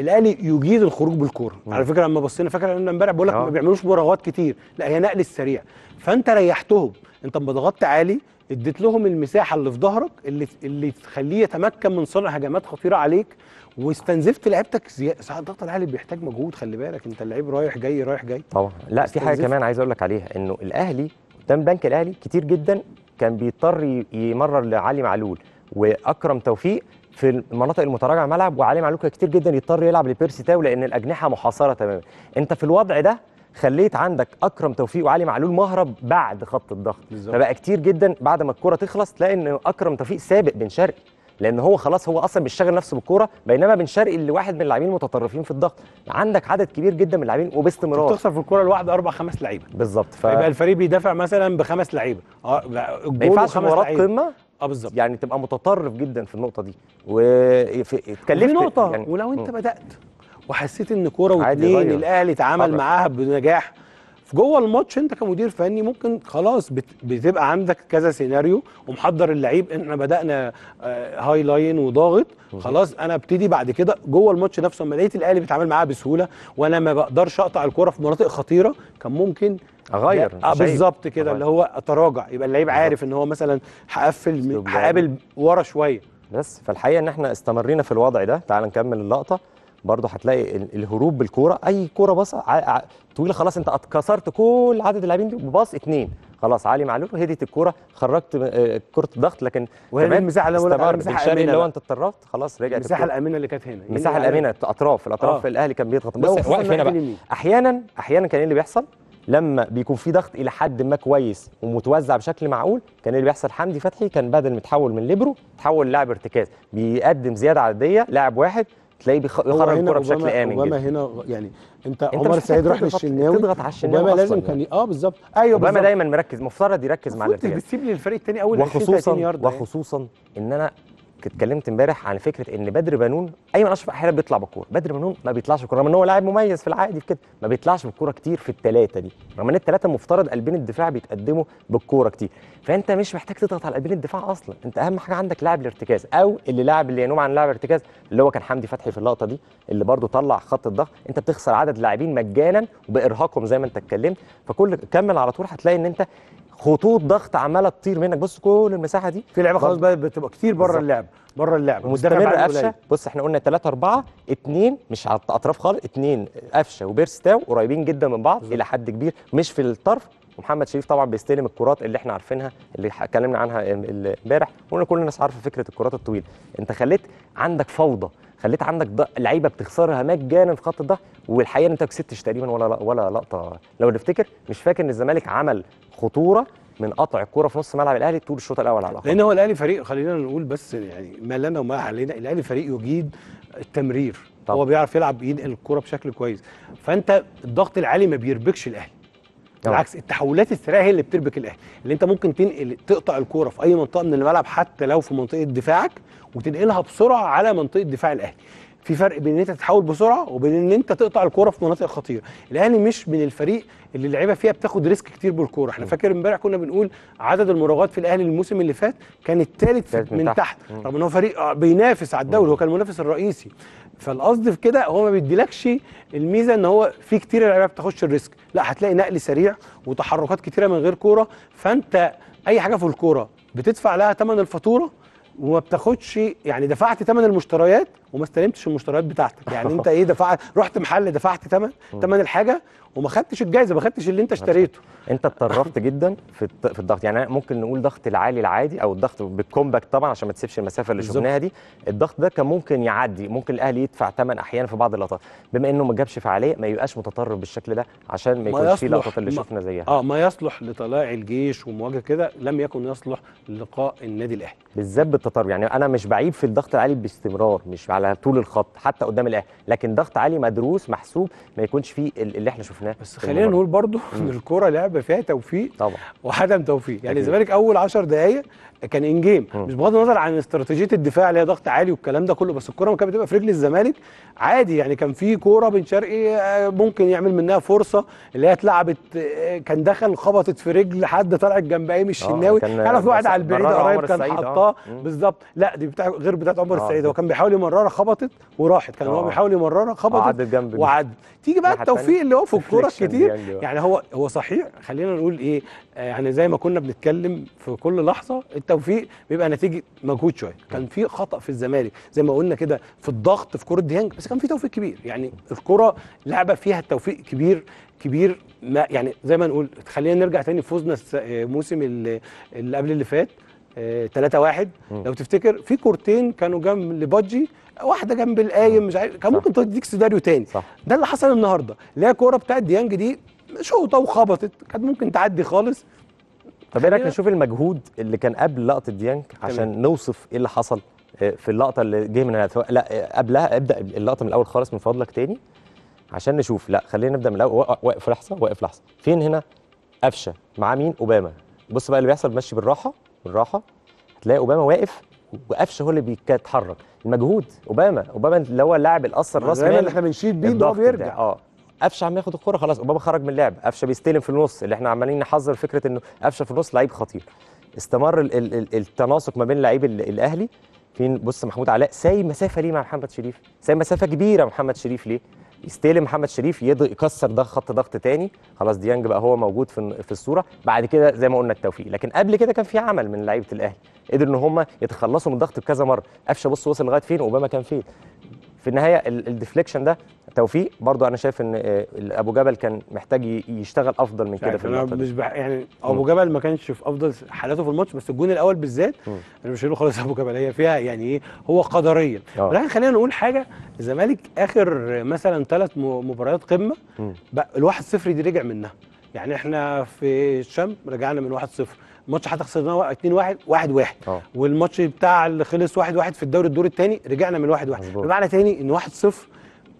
B: الاهلي يجيد الخروج بالكوره على فكره لما بصينا فاكر انا امبارح بقول لك آه. ما بيعملوش مراوغات كتير لا هي نقل السريع فانت ريحتهم انت لما ضغطت عالي اديت لهم المساحه اللي في ظهرك اللي اللي تخليه يتمكن من صنع هجمات خطيره عليك واستنزفت لعيبتك زياده ساعات الضغط الاهلي بيحتاج مجهود خلي بالك انت اللعيب رايح جاي رايح جاي
A: طبعا لا في حاجه كمان عايز اقول لك عليها انه الاهلي قدام بنك الاهلي كتير جدا كان بيضطر يمرر لعلي معلول واكرم توفيق في المناطق المتراجعه ملعب وعلي معلول كان كتير جدا يضطر يلعب لبيرسي تاو لان الاجنحه محاصره تماما انت في الوضع ده خليت عندك اكرم توفيق وعلي معلول مهرب بعد خط الضغط فبقى كتير جدا بعد ما الكره تخلص تلاقي ان اكرم توفيق سابق بن شرقي لان هو خلاص هو اصلا بيشتغل نفسه بالكوره بينما بن شرقي اللي واحد من اللاعبين المتطرفين في الضغط عندك عدد كبير جدا من اللاعبين وباستمرار بتخسر في الكوره الواحد اربع خمس لعيبه بالظبط ف... يبقى
B: الفريق بيدافع مثلا بخمس لعيبه اه
A: ما ينفعش مباراه قمه اه بالظبط يعني تبقى متطرف جدا في النقطه دي واتكلمت نقطه يعني... ولو انت بدات وحسيت ان كوره واتنين الاهلي اتعامل أه. معاها
B: بنجاح جوه الماتش انت كمدير فني ممكن خلاص بتبقى عندك كذا سيناريو ومحضر اللعيب احنا بدانا هاي آه، لاين وضاغط خلاص انا ابتدي بعد كده جوه الماتش نفسه اما لقيت الاهلي بيتعامل معاها بسهوله وانا ما بقدرش اقطع الكره في مناطق خطيره كان ممكن اغير آه، بالظبط كده اللي هو اتراجع يبقى اللعيب عارف
A: ان هو مثلا هقفل هقابل ورا شويه بس فالحقيقه ان احنا استمرينا في الوضع ده تعال نكمل اللقطه برضه هتلاقي الهروب بالكوره اي كوره باصه طويله خلاص انت اتكسرت كل عدد اللاعبين دي بباص اثنين خلاص علي معلول هديت الكوره خرجت آه، كره الضغط لكن وهي المساحه اللي هو المساحه انت اتطرفت خلاص رجعت المساحه الامنه اللي كانت هنا المساحه يعني الامنه الاطراف الاطراف آه. الاهلي كان بيضغط بس واقف هنا بقى احيانا احيانا كان ايه اللي بيحصل لما بيكون في ضغط الى حد ما كويس ومتوزع بشكل معقول كان إيه اللي بيحصل حمدي فتحي كان بدل متحول من ليبرو تحول لاعب ارتكاز بيقدم زياده عدديه لاعب واحد تلاقيه بيخرج الكوره بشكل امن اوباما
B: هنا يعني انت, انت عمر سعيد راح للشناوي تضغط على الشناوي اوباما لازم كان إيه؟
A: اه بالظبط ايوه اوباما دايما مركز مفترض يركز مع الارتجال
B: بتسيب للفريق الثاني اول 20 30 إيه؟
A: وخصوصا ان انا اتكلمت امبارح عن فكره ان بدر بنون ايمن اشرف احيانا بيطلع بالكوره بدر بنون ما بيطلعش بالكوره رغم ان هو لاعب مميز في العادي في كده ما بيطلعش بالكوره كتير في الثلاثه دي رغم ان الثلاثه المفترض قلبين الدفاع بيتقدموا بالكوره كتير فانت مش محتاج تضغط على قلبين الدفاع اصلا انت اهم حاجه عندك لاعب الارتكاز او اللي لاعب اللي ينوم عن لاعب الارتكاز اللي هو كان حمدي فتحي في اللقطه دي اللي برده طلع خط الضغط انت بتخسر عدد لاعبين مجانا وبارهاقهم زي ما انت اتكلمت فكل كمل على طول هتلاقي ان انت خطوط ضغط عماله تطير منك بص كل المساحه دي في لعيبه خلاص بقى بتبقى كتير بره اللعب بره اللعب مستمر قفشه بص احنا قلنا 3 4 2 مش على الاطراف خالص 2 قفشه وبيرستاو قريبين جدا من بعض بالزبط. الى حد كبير مش في الطرف ومحمد شريف طبعا بيستلم الكرات اللي احنا عارفينها اللي اتكلمنا عنها امبارح وكل كل الناس عارفه فكره الكرات الطويله انت خليت عندك فوضى خليت عندك لعيبه بتخسرها مجانا في خط الضغط والحقيقه ان انت ما كسبتش تقريبا ولا ولا لقطه لو نفتكر مش فاكر ان الزمالك عمل خطوره من قطع الكوره في نص ملعب الاهلي طول الشوط الاول على الاقل
B: لان هو الاهلي فريق خلينا نقول بس يعني ما لنا وما علينا الاهلي فريق يجيد التمرير طب. هو بيعرف يلعب ينقل الكوره بشكل كويس فانت الضغط العالي ما بيربكش الاهلي اه. بالعكس التحولات السريعه هي اللي بتربك الاهلي اللي انت ممكن تنقل تقطع الكوره في اي منطقه من الملعب حتى لو في منطقه دفاعك وتنقلها بسرعه على منطقه دفاع الاهلي في فرق بين ان انت تتحول بسرعه وبين ان انت تقطع الكوره في مناطق خطيره الاهلي مش من الفريق اللي اللعيبه فيها بتاخد ريسك كتير بالكوره احنا فاكر امبارح كنا بنقول عدد المراوغات في الاهلي الموسم اللي فات كان الثالث من, من تحت, تحت. رغم ان هو فريق آه، بينافس على الدوري هو كان المنافس الرئيسي فالقصد في كده هو ما بيديلكش الميزه ان هو في كتير لعيبه بتخش الريسك لا هتلاقي نقل سريع وتحركات كتيره من غير كوره فانت اي حاجه في الكوره بتدفع لها ثمن الفاتوره وما بتاخدش يعني دفعت ثمن المشتريات
A: وما استلمتش المشتريات بتاعتك يعني انت ايه دفعت رحت محل دفعت ثمن ثمن الحاجه وما خدتش الجايزه ما خدتش اللي انت اشتريته انت اتطرفت جدا في في الضغط يعني ممكن نقول ضغط العالي العادي او الضغط بالكومباكت طبعا عشان ما تسيبش المسافه اللي شفناها دي الضغط ده كان ممكن يعدي ممكن الاهلي يدفع ثمن احيانا في بعض اللقطات بما انه ما جابش فعاليه ما يبقاش متطرف بالشكل ده عشان ما يكونش في لقطات اللي شفنا زيها
B: اه ما يصلح لطلاع الجيش ومواجهه كده لم يكن
A: يصلح لقاء النادي الاهلي بالذات بالتطرف يعني انا مش بعيب في الضغط العالي باستمرار مش على طول الخط حتى قدام الاهلي لكن ضغط عالي مدروس محسوب ما يكونش فيه اللي احنا شفناه شفناه بس خلينا نقول
B: برضو ان الكوره لعبه فيها توفيق
A: طبعا وعدم توفيق يعني الزمالك اول
B: 10 دقائق كان ان جيم مش بغض النظر عن استراتيجيه الدفاع اللي هي ضغط عالي والكلام ده كله بس الكوره كانت بتبقى في رجل الزمالك عادي يعني كان في كوره بن شرقي آه، ممكن يعمل منها فرصه اللي هي اتلعبت آه، كان دخل خبطت في رجل حد طلعت جنب ايه آه، مش الشناوي كان في واحد على البعيد قريب كان حطاه بالظبط لا دي بتاع غير بتاعت عمر السعيد هو كان بيحاول يمررها خبطت وراحت كان هو بيحاول يمررها خبطت وعدت جنب وعدت تيجي بقى يعني التوفيق اللي هو في الكوره الكتير يعني, يعني هو هو صحيح خلينا نقول ايه آه، يعني زي ما كنا بنتكلم في كل لحظه التوفيق بيبقى نتيجه مجهود شويه نعم. كان في خطا في الزمالك زي ما قلنا كده في الضغط في كوره ديانج بس كان في توفيق كبير يعني الكوره لعبه فيها التوفيق كبير كبير ما يعني زي ما نقول خلينا نرجع تاني فوزنا الموسم آه، اللي قبل اللي فات 3 آه، 1 لو تفتكر في كورتين كانوا جنب لبادجي واحده جنب القايم مش عارف كان ممكن تديك سيناريو تاني صح. ده اللي حصل النهارده اللي هي الكوره بتاعت ديانج
A: دي شوطه وخبطت كانت ممكن تعدي خالص طب ايه رايك نشوف المجهود اللي كان قبل لقطه ديانج عشان تمام. نوصف ايه اللي حصل آه، في اللقطه اللي جه من لا آه، قبلها ابدا اللقطه من الاول خالص من فضلك تاني عشان نشوف لا خلينا نبدا من الاول واقف لحظه واقف لحظه فين هنا قفشه مع مين اوباما بص بقى اللي بيحصل ماشي بالراحه بالراحه هتلاقي اوباما واقف وقفشه هو اللي بيتحرك المجهود اوباما اوباما اللي هو اللاعب الاصل الرسمي اللي احنا بنشيد بيه ده بيرجع اه قفشه عم ياخد الكره خلاص اوباما خرج من اللعب قفشه بيستلم في النص اللي احنا عمالين نحذر فكره انه قفشه في النص لعيب خطير استمر ال ال ال التناسق ما بين لعيب الاهلي فين بص محمود علاء سايب مسافه ليه مع محمد شريف سايب مسافه كبيره محمد شريف ليه يستلم محمد شريف يكسر ده خط ضغط تاني خلاص ديانج بقى هو موجود في في الصوره بعد كده زي ما قلنا التوفيق لكن قبل كده كان في عمل من لعيبه الاهلي قدروا ان هم يتخلصوا من الضغط بكذا مره قفشه بص وصل لغايه فين اوباما كان فين في النهايه الديفليكشن ده توفيق برضو انا شايف ان آه، ابو جبل كان محتاج يشتغل افضل من كده في الماتش مش بح... يعني ابو
B: جبل ما كانش في افضل حالاته في الماتش بس الجون الاول بالذات انا مش هقول خالص ابو جبل هي فيها يعني ايه هو قدريا آه. ولكن خلينا نقول حاجه الزمالك اخر مثلا ثلاث مباريات قمه الواحد صفر دي رجع منها يعني احنا في الشام رجعنا من 1-0 ماتش خسرناه 2 1 1 1 والماتش بتاع اللي خلص 1 1 في الدوري الدور الثاني رجعنا من 1 1 بمعنى تاني ان 1 0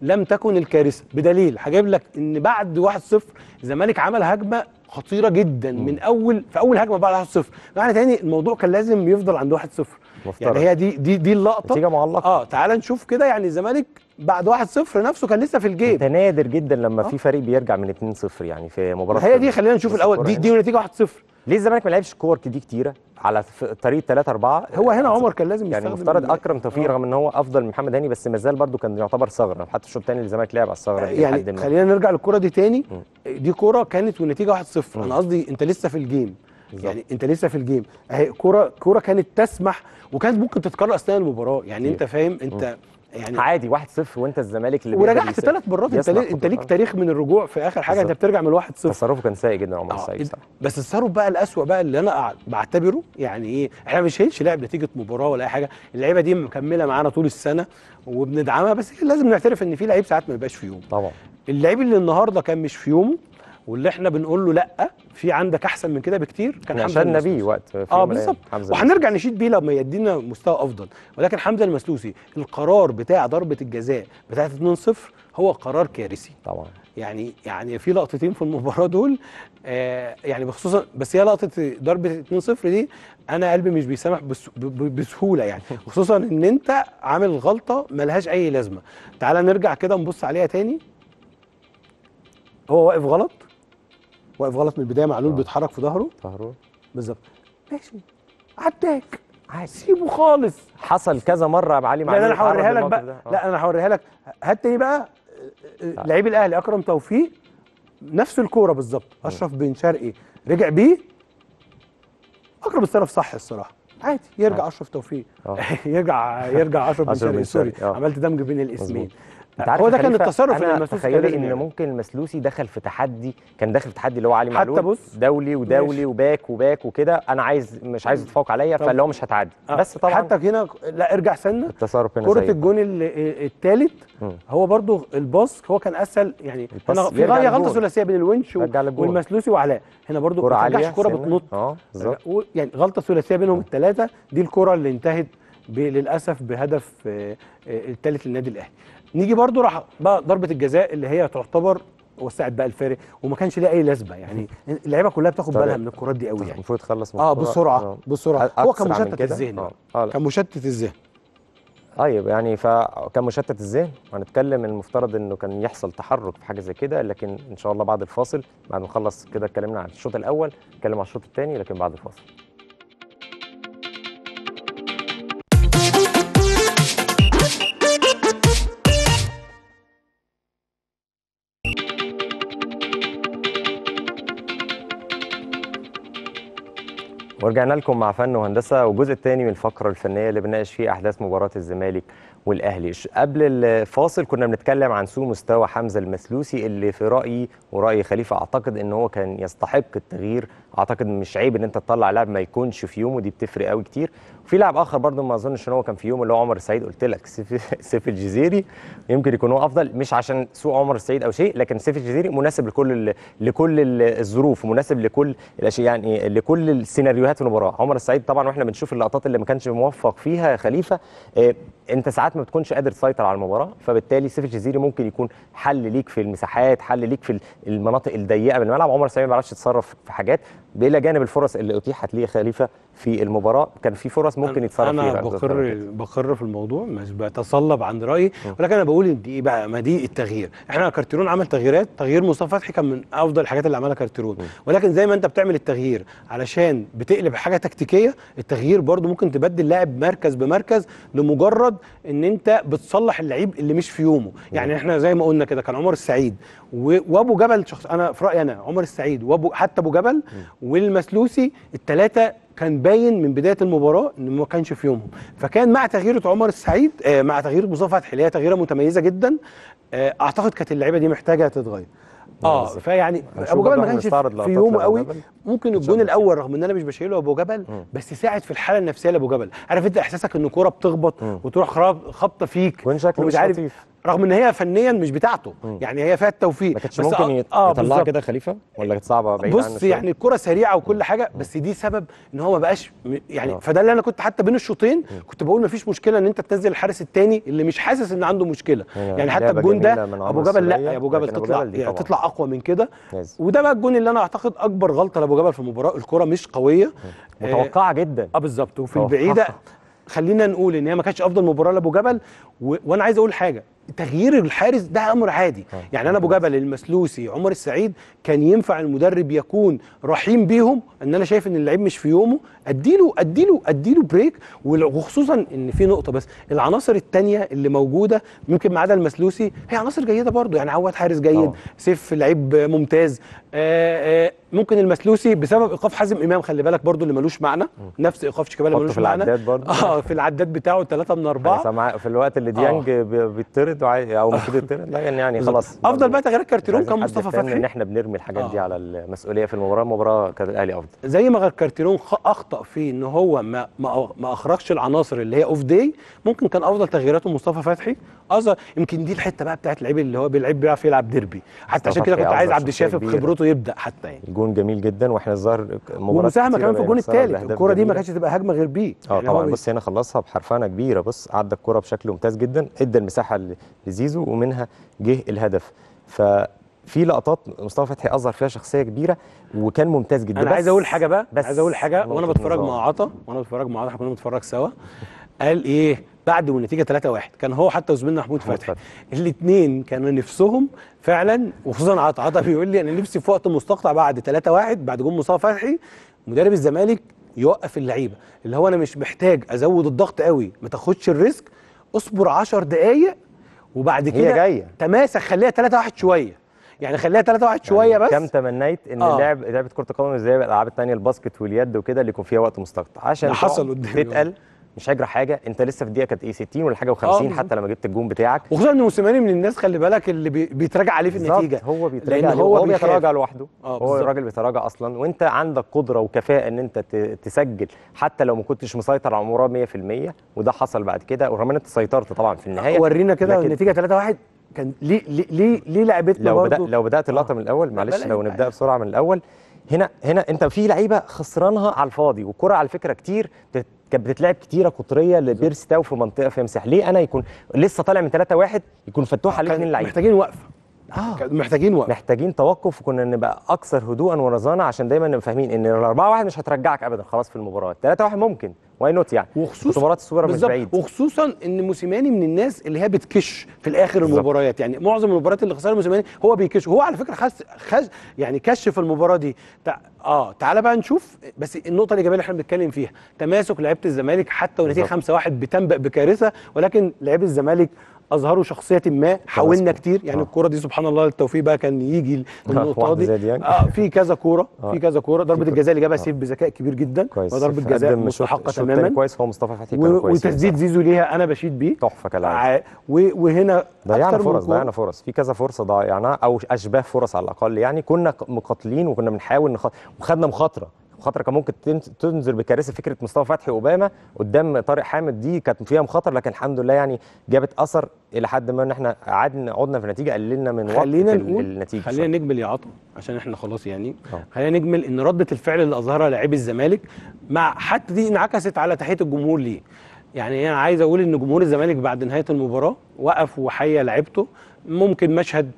B: لم تكن الكارثه بدليل هجيب لك ان بعد 1 0 الزمالك عمل هجمه خطيره جدا م. من اول في اول هجمه بعد 1 0 بمعنى تاني الموضوع كان لازم يفضل عند 1 0 مفترض. يعني هي دي دي دي اللقطه نتيجه معلقه اه تعال نشوف
A: كده يعني الزمالك بعد 1-0 نفسه كان لسه في الجيم ده نادر جدا لما آه. في فريق بيرجع من 2-0 يعني في مباراه هي دي خلينا نشوف الاول دي دي نتيجه 1-0 ليه الزمالك ما لعبش كور دي كتيره على طريق 3 4 هو هنا يعني عمر كان لازم يعني مفترض اكرم توفيق آه. رغم ان هو افضل من محمد هاني بس ما زال برده كان يعتبر ثغره حتى الشوط الثاني الزمالك لعب على الثغره دي يعني خلينا
B: نرجع للكره دي تاني دي كره كانت والنتيجه 1-0 انا قصدي انت لسه في الجيم بالزبط. يعني انت لسه في الجيم اهي كوره كوره كانت تسمح وكانت ممكن تتكرر اثناء المباراه يعني انت فاهم انت م.
A: يعني عادي 1-0 وانت الزمالك
B: اللي ورجعت ثلاث مرات انت ليه انت ليك تاريخ من الرجوع في اخر حاجه انت بترجع من 1-0 تصرفه كان سيء جدا عمر آه، السعيد بس التصرف بقى الاسوء بقى اللي انا بعتبره يعني ايه احنا مش هنشيل لاعب نتيجه مباراه ولا اي حاجه اللعيبه دي مكمله معانا طول السنه وبندعمها بس لازم نعترف ان في لعيب ساعات ما بيبقاش في يومه طبعا اللعيب اللي النهارده كان مش في يومه واللي احنا بنقول له لا في عندك احسن من كده بكتير كان حمزه النبي بيه وقت اه بالظبط آه، وهنرجع نشيد بيه لما يدينا مستوى افضل ولكن حمزه المسلوسي القرار بتاع ضربه الجزاء بتاعت 2-0 هو قرار كارثي طبعا يعني يعني في لقطتين في المباراه دول آه يعني بخصوصا بس هي لقطه ضربه 2-0 دي انا قلبي مش بيسامح بسهوله يعني خصوصا ان انت عامل غلطه ملهاش اي لازمه تعال نرجع كده نبص عليها تاني هو واقف غلط واقف غلط من البدايه معلول آه. بيتحرك في ظهره ظهره بالظبط
A: ماشي عداك سيبه خالص حصل كذا مره يا علي معلول لا انا هوريها لك بقى آه. لا
B: انا هوريها لك هات تاني بقى آه. لعيب الاهلي اكرم توفيق نفس الكوره بالظبط اشرف بن شرقي رجع بيه اكرم استلف صح الصراحه عادي يرجع اشرف توفيق يرجع يرجع اشرف بن شرقي سوري عملت
A: دمج بين الاسمين هو ده كان التصرف اللي المسلوسي تخيلي ان يعني. ممكن المسلوسي دخل في تحدي كان داخل في تحدي اللي هو علي معلول حتى بص دولي ودولي ماشي. وباك وباك وكده انا عايز مش عايز يتفوق عليا فاللي هو مش هتعدي آه. بس طبعا حتى
B: هنا لا ارجع سنه التصرف هنا كره الجون الثالث هو برده الباص هو كان اسهل يعني انا في غلطه ثلاثيه بين الونش والمسلوسي وعلاء هنا برده ما كره بتنط اه يعني غلطه ثلاثيه بينهم الثلاثه دي الكره اللي انتهت للاسف بهدف آه، آه، الثالث للنادي الاهلي نيجي برضو راح بقى ضربه الجزاء اللي هي تعتبر وسعت بقى الفارق وما كانش ليها اي لازمه يعني اللعيبه كلها بتاخد طيب. بالها من
A: الكرات دي قوي يعني المفروض تخلص اه بسرعه آه. بسرعه هو كان مشتت الذهن كان مشتت الذهن طيب يعني فكان مشتت الذهن هنتكلم المفترض انه كان يحصل تحرك في حاجه زي كده لكن ان شاء الله بعد الفاصل بعد ما نخلص كده اتكلمنا عن الشوط الاول نتكلم عن الشوط الثاني لكن بعد الفاصل ورجعنا لكم مع فن وهندسه والجزء الثاني من الفقره الفنيه اللي بنناقش فيه احداث مباراه الزمالك والاهلي قبل الفاصل كنا بنتكلم عن سوء مستوى حمزه المسلوسي اللي في رايي وراي خليفه اعتقد ان هو كان يستحق التغيير اعتقد مش عيب ان انت تطلع لاعب ما يكونش في يومه دي بتفرق قوي كتير في لاعب اخر برضه ما اظنش ان هو كان في يوم اللي هو عمر السعيد قلت لك سيف, سيف الجزيري يمكن يكون هو افضل مش عشان سوء عمر السعيد او شيء لكن سيف الجزيري مناسب لكل ال... لكل الظروف مناسب لكل الاشياء يعني لكل السيناريوهات في المباراه عمر السعيد طبعا واحنا بنشوف اللقطات اللي ما كانش موفق فيها خليفه إيه انت ساعات ما بتكونش قادر تسيطر على المباراه فبالتالي سيف الجزيري ممكن يكون حل ليك في المساحات حل ليك في المناطق الضيقه من الملعب عمر السعيد ما بيعرفش يتصرف في حاجات بلا جانب الفرص اللي اتيحت ليه خليفه في المباراه كان في فرص ممكن يتصرف فيها انا بقر
B: بقر في الموضوع مش بتصلب عن رايي ولكن انا بقول دي بقى ما دي التغيير احنا كارتيرون عمل تغييرات تغيير مصطفى فتحي كان من افضل الحاجات اللي عملها كارتيرون ولكن زي ما انت بتعمل التغيير علشان بتقلب حاجه تكتيكيه التغيير برده ممكن تبدل لاعب مركز بمركز لمجرد ان انت بتصلح اللعيب اللي مش في يومه يعني احنا زي ما قلنا كده كان عمر السعيد وابو جبل شخص انا في رايي انا عمر السعيد وابو حتى ابو جبل والمسلوسي الثلاثه كان باين من بدايه المباراه ان ما كانش في يومهم فكان مع تغييره عمر السعيد آه، مع تغيير مصطفى فتحي اللي هي تغييره متميزه جدا آه، اعتقد كانت اللعيبه دي محتاجه تتغير اه فيعني ابو جبل ما كانش في يومه قوي ممكن الجون الاول رغم ان انا مش بشيله ابو جبل بس ساعد في الحاله النفسيه لابو جبل عارف انت احساسك ان الكوره بتخبط وتروح خبطه فيك ومش عارف رغم ان هي فنيا مش بتاعته مم. يعني هي فيها التوفيق ما كانش ممكن آه، يت... آه كده خليفه
A: ولا كانت صعبه بعيد بص يعني
B: الكره سريعه وكل حاجه بس دي سبب ان هو ما بقاش يعني مم. آه. فده اللي انا كنت حتى بين الشوطين كنت بقول ما فيش مشكله ان انت تنزل الحارس الثاني اللي مش حاسس ان عنده مشكله يعني, يعني حتى الجون ده ابو جبل لا يا ابو جبل تطلع يعني تطلع اقوى من كده وده بقى الجون اللي انا اعتقد اكبر غلطه لابو جبل في المباراه الكره مش قويه آه، متوقعه جدا اه بالظبط وفي البعيده خلينا نقول ان هي ما كانتش افضل مباراه لابو جبل و... وانا عايز اقول حاجه تغيير الحارس ده امر عادي آه. يعني انا ابو جبل المسلوسي عمر السعيد كان ينفع المدرب يكون رحيم بيهم ان انا شايف ان اللعيب مش في يومه اديله اديله اديله بريك وخصوصا ان في نقطه بس العناصر الثانيه اللي موجوده ممكن ما عدا المسلوسي هي عناصر جيده برضو يعني عواد حارس جيد أوه. سيف لعيب ممتاز آه، آه، ممكن المسلوسي بسبب ايقاف حازم امام خلي بالك برضو اللي ملوش معنى نفس
A: ايقاف شيكابالا ملوش في معنى العداد برضو. اه في العداد بتاعه 3 من 4 في الوقت اللي ديانج آه. بيطرد او المفروض يطرد لا يعني خلاص
B: افضل بقى تغييرات كارتيرون كان مصطفى فتحي ان
A: احنا بنرمي الحاجات دي على المسؤوليه في المباراه المباراه كان الاهلي افضل
B: زي ما كارتيرون اخطا في ان هو ما ما اخرجش العناصر اللي هي اوف داي ممكن كان افضل تغييراته مصطفى فتحي اظهر يمكن دي الحته بقى بتاعت اللعيب اللي هو بيلعب بيعرف يلعب ديربي حتى عشان كده كنت عايز عبد الشافي بخبرته يبدا
A: حتى يعني جون جميل جدا واحنا الظاهر مباراه ومساهمه كمان في الجون الثالث الكره دي ما كانتش تبقى هجمه غير بيه اه يعني طبعا بص هنا خلصها بحرفنه كبيره بص عدى الكره بشكل ممتاز جدا ادى المساحه لزيزو ومنها جه الهدف ف في لقطات مصطفى فتحي اظهر فيها شخصيه كبيره وكان ممتاز جدا انا عايز اقول حاجه بقى بس عايز اقول حاجه وانا بتفرج مع
B: عطا وانا بتفرج مع عطا احنا كنا بنتفرج سوا قال ايه بعد والنتيجه 3 1 كان هو حتى وزميلنا محمود فتحي الاثنين كانوا نفسهم فعلا وخصوصا عطا عطا بيقول لي انا نفسي في وقت مستقطع بعد 3 1 بعد جون مصطفى فتحي مدرب الزمالك يوقف اللعيبه اللي هو انا مش محتاج ازود الضغط قوي ما تاخدش الريسك اصبر 10 دقائق
A: وبعد كده جايه
B: تماسك خليها 3 1 شويه يعني خليها 3 1 يعني شويه يعني بس
A: كم تمنيت ان آه. اللعب لعبه كره القدم زي الالعاب الثانيه الباسكت واليد وكده اللي يكون فيها وقت مستقطع عشان حصل قدامي تتقل مش هيجرى حاجه انت لسه في الدقيقه كانت ايه 60 ولا حاجه و50 آه حتى لما جبت الجون بتاعك وخصوصا ان موسيماني من الناس خلي بالك اللي بيتراجع عليه في النتيجه هو بيتراجع لان هو, هو بيتراجع لوحده آه هو الراجل بيتراجع اصلا وانت عندك قدره وكفاءه ان انت تسجل حتى لو ما كنتش مسيطر على المباراه 100% وده حصل بعد كده ورغم ان انت سيطرت طبعا في النهايه آه، ورينا كده
B: النتيجه 3-1 كان ليه ليه ليه لعبتنا لو بدأ
A: لو بدات اللقطه آه. من الاول معلش لو نبدا بسرعه من الاول هنا هنا انت في لعيبه خسرانها على الفاضي والكره على فكره كتير كانت بتتلعب كتيره قطريه لبيرس تاو في منطقه في مساح ليه انا يكون لسه طالع من 3 1 يكون فتوح عليه اثنين لعيبه محتاجين وقفه اه محتاجين وقت محتاجين توقف وكنا نبقى اكثر هدوءا ورزانه عشان دايما نبقى فاهمين ان ال 4 1 مش هترجعك ابدا خلاص في المباراه 3 1 ممكن واي نوت يعني وخصوصا الصوره مش بعيد
B: وخصوصا ان موسيماني من الناس اللي هي بتكش في الاخر بالزبط. المباريات يعني معظم المباريات اللي خسرها موسيماني هو بيكش وهو على فكره خس خس يعني كشف المباراه دي تع... اه تعالى بقى نشوف بس النقطه الايجابيه اللي احنا بنتكلم فيها تماسك لعيبه الزمالك حتى ونتيجه 5-1 بتنبأ بكارثه ولكن لعيبه الزمالك اظهروا شخصيه ما حاولنا كتير يعني آه. الكوره دي سبحان الله التوفيق بقى كان يجي النقطه دي يعني. اه في كذا كوره آه. في كذا كوره ضربه الجزاء اللي جابها آه. سيف بذكاء كبير جدا وضربه جزاء مستحقه تماما كويس هو مصطفى فتحي كان كويس وتسديد
A: زيزو ليها انا بشيد بيه تحفه كلام وهنا ضيعنا فرص ضيعنا فرص في كذا فرصه ضيعناها او اشباه فرص على الاقل يعني كنا مقاتلين وكنا بنحاول وخدنا مخاطره مخاطره كان ممكن تنذر بكارثه فكره مصطفى فتحي اوباما قدام طارق حامد دي كانت فيها مخاطر لكن الحمد لله يعني جابت اثر الى حد ما ان احنا قعدنا عدنا في النتيجه قللنا من وقت خلينا نقول النتيجه خلينا صح.
B: نجمل يا عطا عشان احنا خلاص يعني أوه. خلينا نجمل ان رده الفعل اللي اظهرها لاعبي الزمالك مع حتى دي انعكست على تحيه الجمهور ليه يعني انا عايز اقول ان جمهور الزمالك بعد نهايه المباراه وقف وحيا لعيبته ممكن مشهد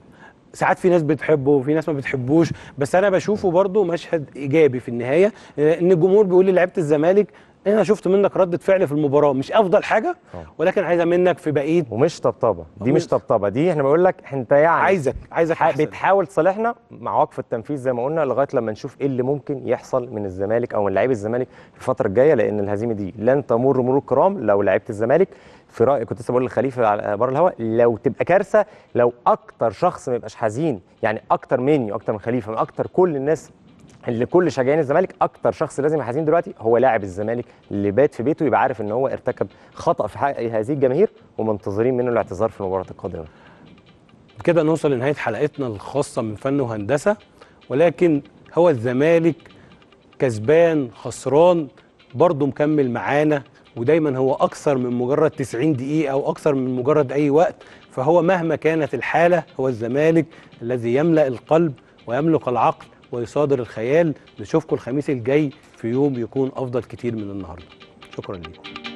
B: ساعات في ناس بتحبه وفي ناس ما بتحبوش بس انا بشوفه برضو مشهد ايجابي في النهايه آه، ان الجمهور بيقول لي لعيبه الزمالك انا شفت منك رده فعل في المباراه مش افضل حاجه آه. ولكن عايزه منك في بقيه ومش طبطبه
A: دي مش طبطبه دي احنا بقول لك انت يعني عايزك عايزك أحسن. بتحاول تصالحنا مع وقف التنفيذ زي ما قلنا لغايه لما نشوف ايه اللي ممكن يحصل من الزمالك او من لعيب الزمالك في الفتره الجايه لان الهزيمه دي لن تمر مرور الكرام لو لعيبه الزمالك في رايك كنت لسه بقول للخليفه على بره الهواء لو تبقى كارثه لو اكتر شخص ما يبقاش حزين يعني اكتر مني واكتر من خليفه من اكتر كل الناس اللي كل شجعان الزمالك اكتر شخص لازم يبقى حزين دلوقتي هو لاعب الزمالك اللي بات في بيته يبقى عارف ان هو ارتكب خطا في حق هذه الجماهير ومنتظرين منه الاعتذار في المباراه القادمه كده
B: نوصل لنهايه حلقتنا الخاصه من فن وهندسه ولكن هو الزمالك كسبان خسران برضه مكمل معانا ودايما هو اكثر من مجرد 90 دقيقه او اكثر من مجرد اي وقت فهو مهما كانت الحاله هو الزمالك الذي يملا القلب ويملك العقل ويصادر الخيال نشوفكم الخميس الجاي في يوم يكون افضل كتير من النهارده
A: شكرا لكم